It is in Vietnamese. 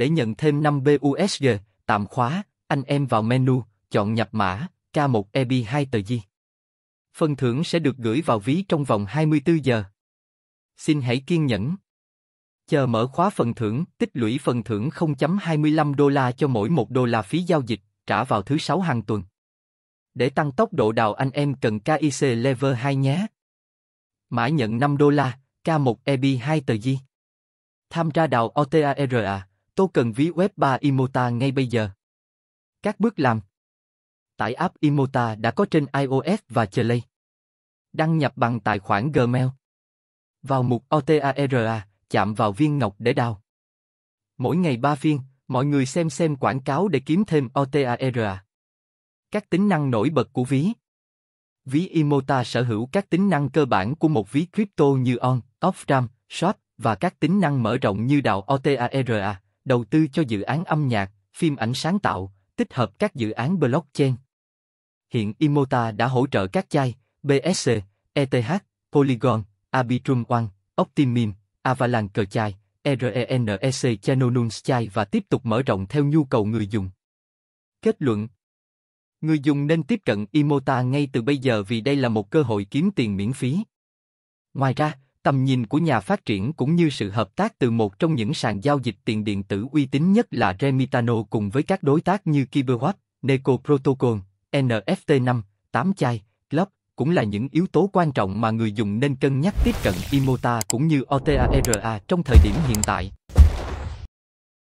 để nhận thêm 5 BUSG, tạm khóa, anh em vào menu, chọn nhập mã, K1EB2 tờ di. Phần thưởng sẽ được gửi vào ví trong vòng 24 giờ. Xin hãy kiên nhẫn. Chờ mở khóa phần thưởng, tích lũy phần thưởng 0.25 đô la cho mỗi 1 đô la phí giao dịch, trả vào thứ sáu hàng tuần. Để tăng tốc độ đào anh em cần KIC Level 2 nhé. mãi nhận 5 đô la, K1EB2 tờ di. Tham gia đào OTARA. Tôi cần ví web 3 Imota ngay bây giờ. Các bước làm Tải app Imota đã có trên iOS và Play. Đăng nhập bằng tài khoản Gmail. Vào mục OTARA, chạm vào viên ngọc để đào. Mỗi ngày 3 viên mọi người xem xem quảng cáo để kiếm thêm OTARA. Các tính năng nổi bật của ví Ví Imota sở hữu các tính năng cơ bản của một ví crypto như on, off-ramp, short và các tính năng mở rộng như đào OTARA, đầu tư cho dự án âm nhạc, phim ảnh sáng tạo, tích hợp các dự án blockchain. Hiện Imota đã hỗ trợ các chai BSC, ETH, Polygon, Arbitrum One, Optimim, Avalanche chai, e RENEC Chanonuns chai và tiếp tục mở rộng theo nhu cầu người dùng. Kết luận Người dùng nên tiếp cận Imota ngay từ bây giờ vì đây là một cơ hội kiếm tiền miễn phí. Ngoài ra, Tầm nhìn của nhà phát triển cũng như sự hợp tác từ một trong những sàn giao dịch tiền điện tử uy tín nhất là Remitano cùng với các đối tác như KiberWatt, Neco Protocol, NFT5, 8 chai, Club, cũng là những yếu tố quan trọng mà người dùng nên cân nhắc tiếp cận Imota cũng như OTARA trong thời điểm hiện tại.